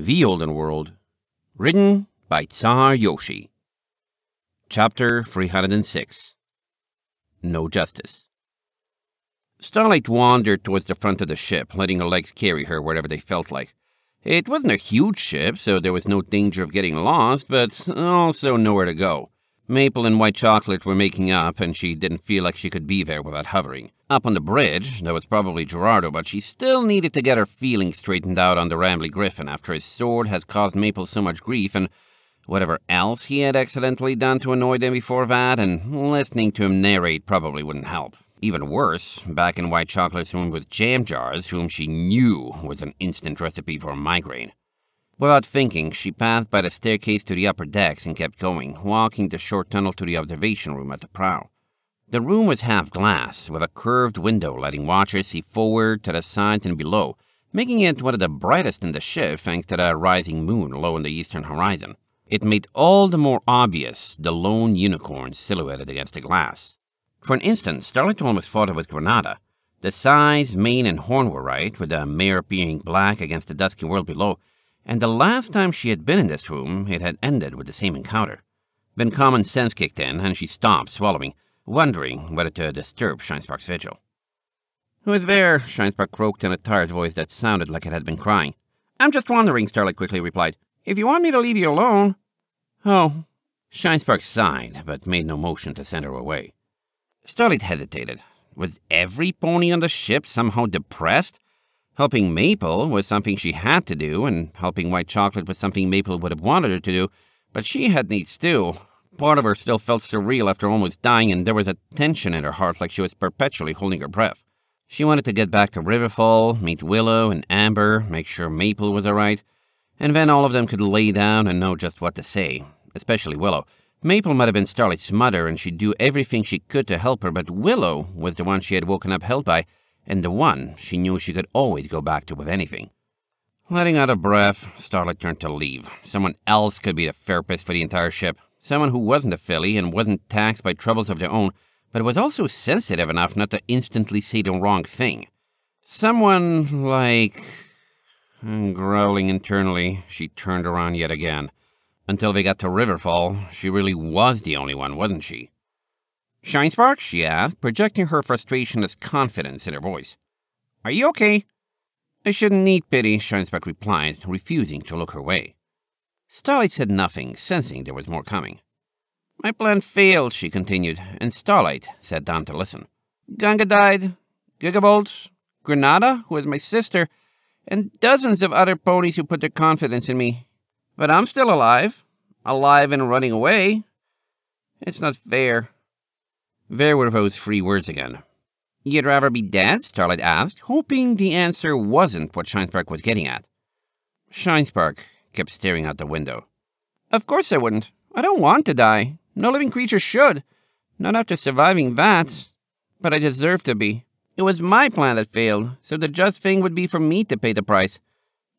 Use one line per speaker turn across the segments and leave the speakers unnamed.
The Olden World, written by Tsar Yoshi. Chapter 306 No Justice. Starlight wandered towards the front of the ship, letting her legs carry her wherever they felt like. It wasn't a huge ship, so there was no danger of getting lost, but also nowhere to go. Maple and white chocolate were making up, and she didn't feel like she could be there without hovering. Up on the bridge, though was probably Gerardo, but she still needed to get her feelings straightened out on the Rambly Griffin after his sword has caused Maple so much grief and whatever else he had accidentally done to annoy them before that, and listening to him narrate probably wouldn't help. Even worse, back in White Chocolate's room with Jam Jars, whom she knew was an instant recipe for migraine. Without thinking, she passed by the staircase to the upper decks and kept going, walking the short tunnel to the observation room at the prow. The room was half glass, with a curved window letting watchers see forward, to the sides, and below, making it one of the brightest in the ship thanks to the rising moon low in the eastern horizon. It made all the more obvious the lone unicorn silhouetted against the glass. For an instant, Starlight almost thought it was Granada. The size, mane, and horn were right, with the mare appearing black against the dusky world below, and the last time she had been in this room, it had ended with the same encounter. Then common sense kicked in, and she stopped swallowing, wondering whether to disturb Shinespark's vigil. Who is there? Shinespark croaked in a tired voice that sounded like it had been crying. I'm just wondering, Starlight quickly replied. If you want me to leave you alone... Oh. Shinespark sighed, but made no motion to send her away. Starlight hesitated. Was every pony on the ship somehow depressed? Helping Maple was something she had to do, and helping White Chocolate was something Maple would have wanted her to do, but she had needs too, Part of her still felt surreal after almost dying, and there was a tension in her heart like she was perpetually holding her breath. She wanted to get back to Riverfall, meet Willow and Amber, make sure Maple was alright, and then all of them could lay down and know just what to say, especially Willow. Maple might have been Starlight's mother, and she'd do everything she could to help her, but Willow was the one she had woken up held by, and the one she knew she could always go back to with anything. Letting out a breath, Starlight turned to leave. Someone else could be the therapist for the entire ship someone who wasn't a filly and wasn't taxed by troubles of their own, but was also sensitive enough not to instantly say the wrong thing. Someone like. Hmm, growling internally, she turned around yet again. Until they got to Riverfall, she really was the only one, wasn't she? Shinespark? she asked, projecting her frustration as confidence in her voice. Are you okay? I shouldn't need pity, Shinespark replied, refusing to look her way. Starlight said nothing, sensing there was more coming. My plan failed, she continued, and Starlight sat down to listen. Ganga died, Gigabolt, Granada, who is my sister, and dozens of other ponies who put their confidence in me. But I'm still alive, alive and running away. It's not fair. There were those free words again. You'd rather be dead? Starlight asked, hoping the answer wasn't what Shinespark was getting at. Shinespark kept staring out the window. Of course I wouldn't. I don't want to die. No living creature should. Not after surviving that. But I deserve to be. It was my plan that failed, so the just thing would be for me to pay the price.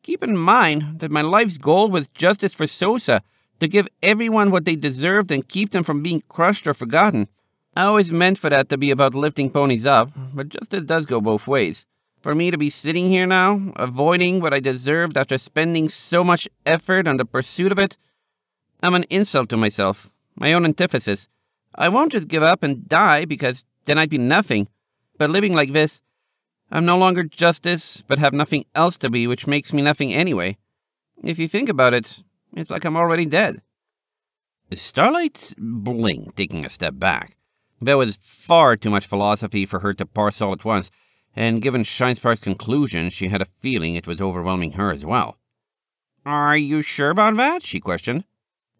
Keep in mind that my life's goal was justice for Sosa, to give everyone what they deserved and keep them from being crushed or forgotten. I always meant for that to be about lifting ponies up, but justice does go both ways. For me to be sitting here now, avoiding what I deserved after spending so much effort on the pursuit of it, I'm an insult to myself, my own antithesis. I won't just give up and die because then I'd be nothing. But living like this, I'm no longer justice, but have nothing else to be, which makes me nothing anyway. If you think about it, it's like I'm already dead. Starlight blinked, taking a step back. There was far too much philosophy for her to parse all at once and given Scheinspark's conclusion, she had a feeling it was overwhelming her as well. Are you sure about that? she questioned.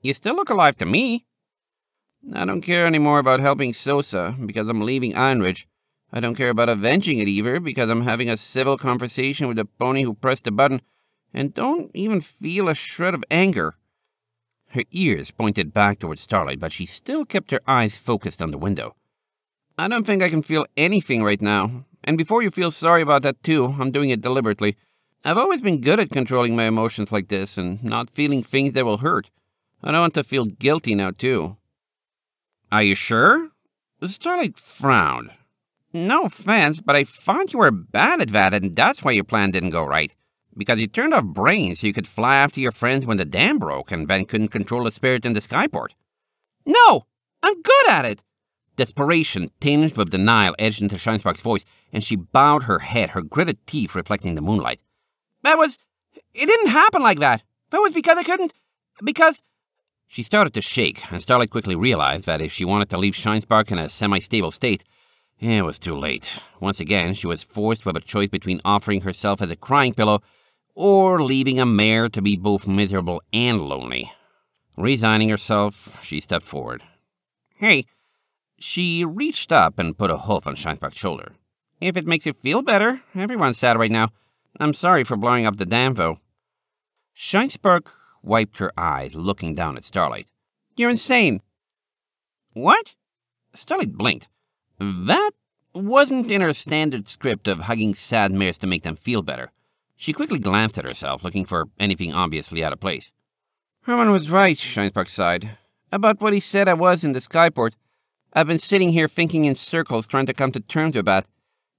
You still look alive to me. I don't care any more about helping Sosa because I'm leaving Einrich. I don't care about avenging it either because I'm having a civil conversation with the pony who pressed the button and don't even feel a shred of anger. Her ears pointed back towards Starlight, but she still kept her eyes focused on the window. I don't think I can feel anything right now, and before you feel sorry about that, too, I'm doing it deliberately. I've always been good at controlling my emotions like this and not feeling things that will hurt. I don't want to feel guilty now, too. Are you sure? Starlight frowned. No offense, but I found you were bad at that, and that's why your plan didn't go right. Because you turned off brains so you could fly after your friends when the dam broke and then couldn't control the spirit in the skyport. No! I'm good at it! desperation tinged with denial edged into Shinespark's voice, and she bowed her head, her gritted teeth reflecting the moonlight. That was. It didn't happen like that. That was because I couldn't. Because. She started to shake, and Starlight quickly realized that if she wanted to leave Shinespark in a semi stable state, it was too late. Once again, she was forced with a choice between offering herself as a crying pillow or leaving a mare to be both miserable and lonely. Resigning herself, she stepped forward. Hey, she reached up and put a hoof on Shankbach's shoulder. If it makes you feel better, everyone's sad right now. I'm sorry for blowing up the dam, though. wiped her eyes, looking down at Starlight. You're insane. What? Starlight blinked. That wasn't in her standard script of hugging sad mares to make them feel better. She quickly glanced at herself, looking for anything obviously out of place. Herman was right, Scheinsberg sighed, about what he said I was in the skyport. I've been sitting here thinking in circles, trying to come to terms with that.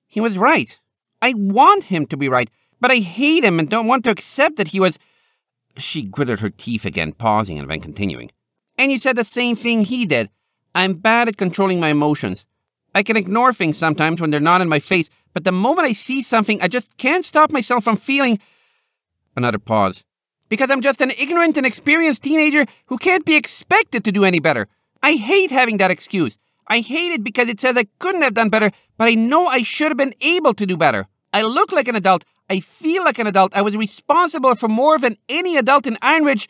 He was right. I want him to be right, but I hate him and don't want to accept that he was. She gritted her teeth again, pausing and then continuing. And you said the same thing he did. I'm bad at controlling my emotions. I can ignore things sometimes when they're not in my face, but the moment I see something, I just can't stop myself from feeling. Another pause. Because I'm just an ignorant and experienced teenager who can't be expected to do any better. I hate having that excuse. I hate it because it says I couldn't have done better, but I know I should have been able to do better. I look like an adult. I feel like an adult. I was responsible for more than any adult in Iron Ridge.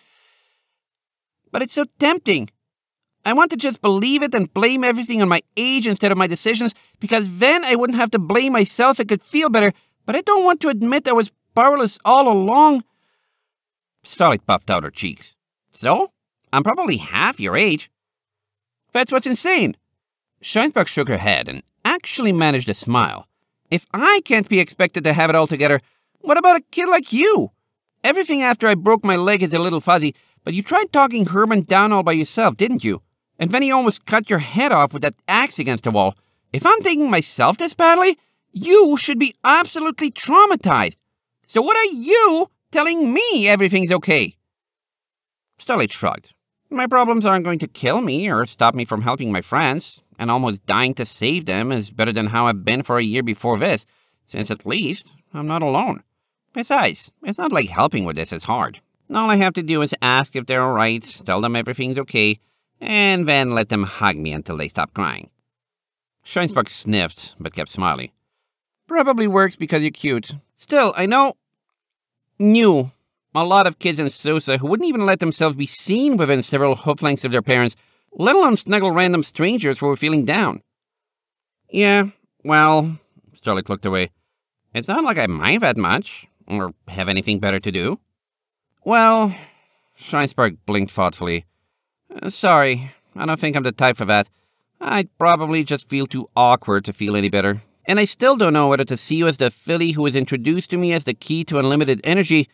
But it's so tempting. I want to just believe it and blame everything on my age instead of my decisions because then I wouldn't have to blame myself and could feel better, but I don't want to admit I was powerless all along. Starlight puffed out her cheeks. So? I'm probably half your age. That's what's insane. Scheinsberg shook her head and actually managed a smile. If I can't be expected to have it all together, what about a kid like you? Everything after I broke my leg is a little fuzzy, but you tried talking Herman down all by yourself, didn't you? And he almost cut your head off with that axe against the wall. If I'm taking myself this badly, you should be absolutely traumatized. So what are you telling me everything's okay? Starlight shrugged. My problems aren't going to kill me or stop me from helping my friends, and almost dying to save them is better than how I've been for a year before this, since at least I'm not alone. Besides, it's not like helping with this is hard. All I have to do is ask if they're alright, tell them everything's okay, and then let them hug me until they stop crying. Scheinsbach sniffed, but kept smiling. Probably works because you're cute. Still, I know... New a lot of kids in Susa who wouldn't even let themselves be seen within several hoof lengths of their parents, let alone snuggle random strangers who were feeling down. Yeah, well, Starlight looked away. It's not like I mind that much, or have anything better to do. Well, Scheinsberg blinked thoughtfully. Uh, sorry, I don't think I'm the type for that. I'd probably just feel too awkward to feel any better. And I still don't know whether to see you as the filly who was introduced to me as the key to unlimited energy,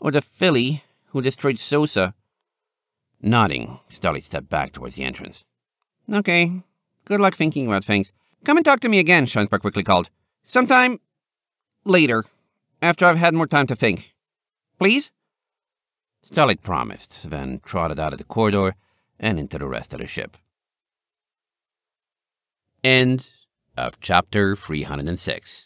or the filly who destroyed Sosa? Nodding, Starley stepped back towards the entrance. Okay. Good luck thinking about things. Come and talk to me again, Shankbar quickly called. Sometime later, after I've had more time to think. Please? Starlight promised, then trotted out of the corridor and into the rest of the ship. End of chapter 306.